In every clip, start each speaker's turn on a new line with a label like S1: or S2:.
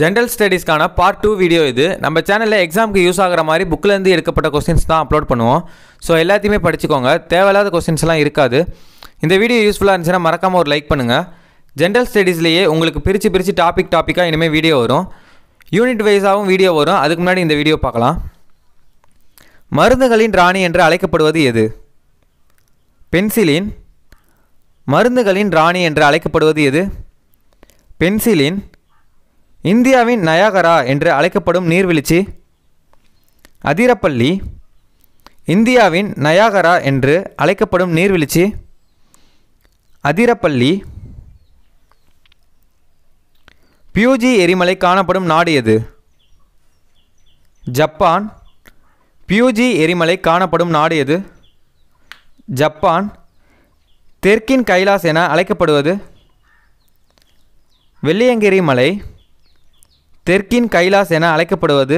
S1: general ஸ்டடீஸ்க்கான part two video இது நம்ம சேனலில் எக்ஸாமுக்கு யூஸ் ஆகிற மாதிரி புக்கிலேருந்து எடுக்கப்பட்ட கொஸ்டின்ஸ் தான் அப்லோட் பண்ணுவோம் ஸோ எல்லாத்தையுமே படிச்சுக்கோங்க தேவையில்லாத கொஸ்டின்ஸ்லாம் இருக்காது இந்த வீடியோ யூஸ்ஃபுல்லாக இருந்துச்சுன்னா மறக்காமல் ஒரு லைக் பண்ணுங்கள் ஜென்ரல் ஸ்டடீஸ்லேயே உங்களுக்கு பிரித்து பிரித்து டாபிக் டாப்பிக்காக இனிமேல் வீடியோ வரும் யூனிட் வைஸாகவும் வீடியோ வரும் அதுக்கு முன்னாடி இந்த வீடியோ பார்க்கலாம் மருந்துகளின் ராணி என்று அழைக்கப்படுவது எது பென்சிலின் மருந்துகளின் ராணி என்று அழைக்கப்படுவது எது பென்சிலின் இந்தியாவின் நயாகரா என்று அழைக்கப்படும் நீர்வீழ்ச்சி அதிரப்பள்ளி இந்தியாவின் நயாகரா என்று அழைக்கப்படும் நீர்வீழ்ச்சி அதிரப்பள்ளி பியூஜி எரிமலை காணப்படும் நாடு எது ஜப்பான் பியூஜி எரிமலை காணப்படும் நாடு எது ஜப்பான் தெற்கின் கைலாஸ் என அழைக்கப்படுவது வெள்ளியங்கிரி மலை தெற்கின் கைலாஸ் என அழைக்கப்படுவது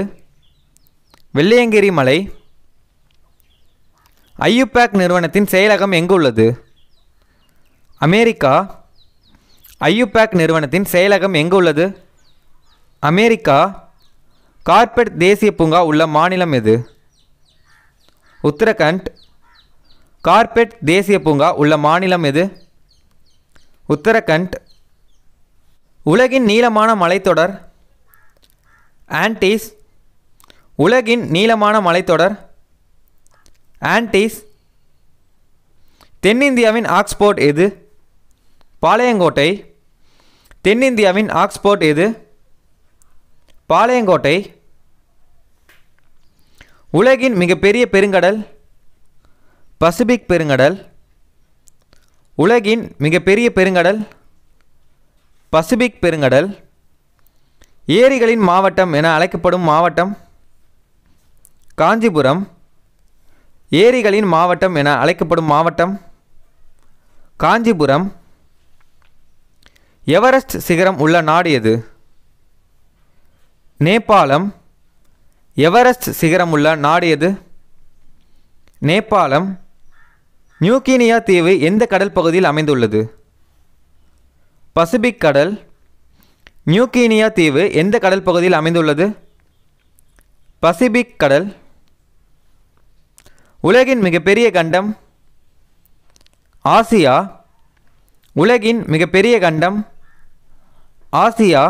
S1: வெள்ளையங்கிரி மலை ஐயுபேக் நிறுவனத்தின் செயலகம் எங்கு உள்ளது அமெரிக்கா ஐயுபேக் நிறுவனத்தின் செயலகம் எங்கு உள்ளது அமெரிக்கா கார்பெட் தேசிய பூங்கா உள்ள மாநிலம் எது உத்தரகண்ட் கார்பெட் தேசிய பூங்கா உள்ள மாநிலம் எது உத்தரகண்ட் உலகின் நீளமான மலைத்தொடர் ஆன்டீஸ் உலகின் நீளமான மலைத்தொடர் ஆன்டீஸ் தென்னிந்தியாவின் ஆக்ஸ்போர்ட் எது பாளையங்கோட்டை தென்னிந்தியாவின் ஆக்ஸ்போர்ட் எது பாளையங்கோட்டை உலகின் மிகப்பெரிய பெருங்கடல் பசிபிக் பெருங்கடல் உலகின் மிகப்பெரிய பெருங்கடல் பசிபிக் பெருங்கடல் ஏரிகளின் மாவட்டம் என அழைக்கப்படும் மாவட்டம் காஞ்சிபுரம் ஏரிகளின் மாவட்டம் என அழைக்கப்படும் மாவட்டம் காஞ்சிபுரம் எவரெஸ்ட் சிகரம் உள்ள நாடு எது நேபாளம் எவரெஸ்ட் சிகரம் உள்ள நாடு எது நேபாளம் நியூகினியா தீவு எந்த கடல் பகுதியில் அமைந்துள்ளது பசிபிக் கடல் நியூகீனியா தீவு எந்த கடல் பகுதியில் அமைந்துள்ளது பசிபிக் கடல் உலகின் மிகப்பெரிய கண்டம் ஆசியா உலகின் மிகப்பெரிய கண்டம் ஆசியா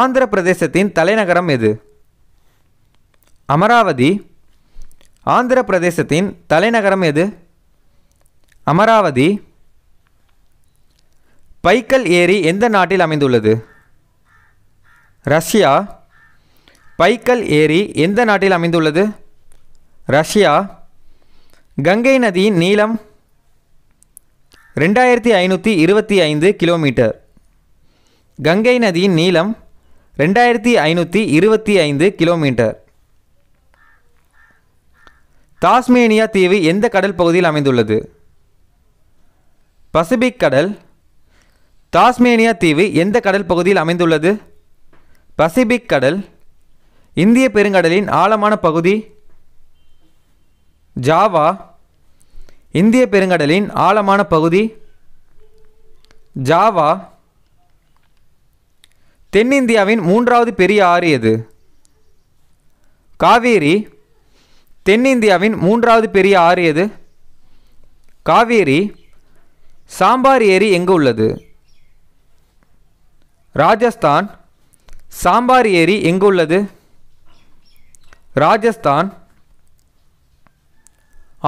S1: ஆந்திர பிரதேசத்தின் தலைநகரம் எது அமராவதி ஆந்திர பிரதேசத்தின் தலைநகரம் எது அமராவதி பைக்கல் ஏரி எந்த நாட்டில் அமைந்துள்ளது ரஷ்யா பைக்கல் ஏரி எந்த நாட்டில் அமைந்துள்ளது ரஷ்யா கங்கை நதியின் நீளம் ரெண்டாயிரத்தி ஐநூற்றி இருபத்தி ஐந்து கிலோமீட்டர் கங்கை நதியின் நீளம் ரெண்டாயிரத்தி ஐநூற்றி இருபத்தி ஐந்து கிலோமீட்டர் தாஸ்மேனியா தீவு எந்த கடல் பகுதியில் அமைந்துள்ளது பசிபிக் கடல் தாஸ்மேனியா தீவு எந்த கடல் பகுதியில் அமைந்துள்ளது பசிபிக் கடல் இந்திய பெருங்கடலின் ஆழமான பகுதி ஜாவா இந்திய பெருங்கடலின் ஆழமான பகுதி ஜாவா தென்னிந்தியாவின் மூன்றாவது பெரிய ஆறு எது காவேரி தென்னிந்தியாவின் மூன்றாவது பெரிய ஆறு எது காவேரி சாம்பார் ஏரி எங்கு உள்ளது ராஜஸ்தான் சாம்பார் ஏரி எங்கு உள்ளது ராஜஸ்தான்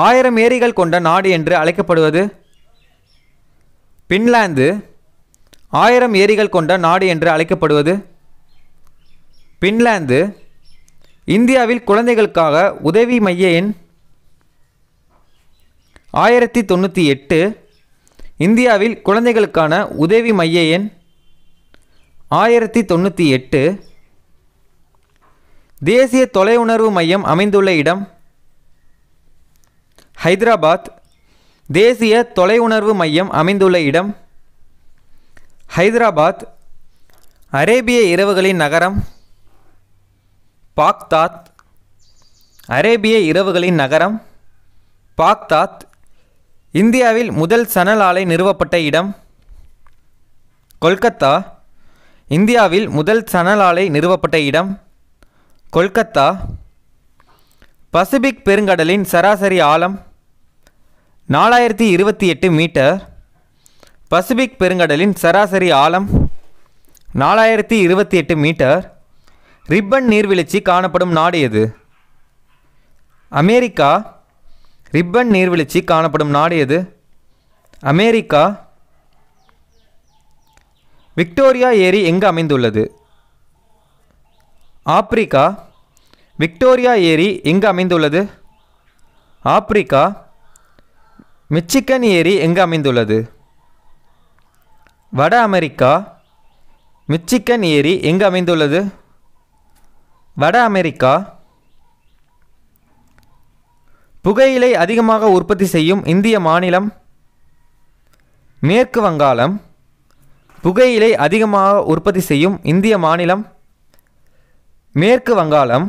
S1: ஆயிரம் ஏரிகள் கொண்ட நாடு என்று அழைக்கப்படுவது பின்லாந்து ஆயிரம் ஏரிகள் கொண்ட நாடு என்று அழைக்கப்படுவது பின்லாந்து இந்தியாவில் குழந்தைகளுக்காக உதவி மைய எண் ஆயிரத்தி தொண்ணூற்றி எட்டு இந்தியாவில் குழந்தைகளுக்கான உதவி மைய எண் ஆயிரத்தி தொண்ணூற்றி எட்டு தேசிய தொலை உணர்வு மையம் அமைந்துள்ள இடம் ஹைதராபாத் தேசிய தொலை உணர்வு மையம் அமைந்துள்ள இடம் ஹைதராபாத் அரேபிய இரவுகளின் நகரம் பாக்தாத் அரேபிய இரவுகளின் நகரம் பாக்தாத் இந்தியாவில் முதல் சணல் ஆலை நிறுவப்பட்ட இடம் கொல்கத்தா இந்தியாவில் முதல் சணலாலை நிறுவப்பட்ட இடம் கொல்கத்தா பசிபிக் பெருங்கடலின் சராசரி ஆழம் நாலாயிரத்தி இருபத்தி எட்டு மீட்டர் பசிபிக் பெருங்கடலின் சராசரி ஆழம் நாலாயிரத்தி இருபத்தி எட்டு மீட்டர் ரிப்பன் நீர்வீழ்ச்சி காணப்படும் நாடு எது அமெரிக்கா ரிப்பன் நீர்வீழ்ச்சி காணப்படும் நாடு எது அமெரிக்கா விக்டோரியா ஏரி எங்கு அமைந்துள்ளது ஆப்பிரிக்கா விக்டோரியா ஏரி எங்கு அமைந்துள்ளது ஆப்பிரிக்கா மிச்சிகன் ஏரி எங்கு அமைந்துள்ளது வட அமெரிக்கா மிச்சிகன் ஏரி எங்கு அமைந்துள்ளது வட அமெரிக்கா புகையிலை அதிகமாக உற்பத்தி செய்யும் இந்திய மாநிலம் மேற்கு வங்காளம் புகையிலை அதிகமாக உற்பத்தி செய்யும் இந்திய மாநிலம் மேற்கு வங்காளம்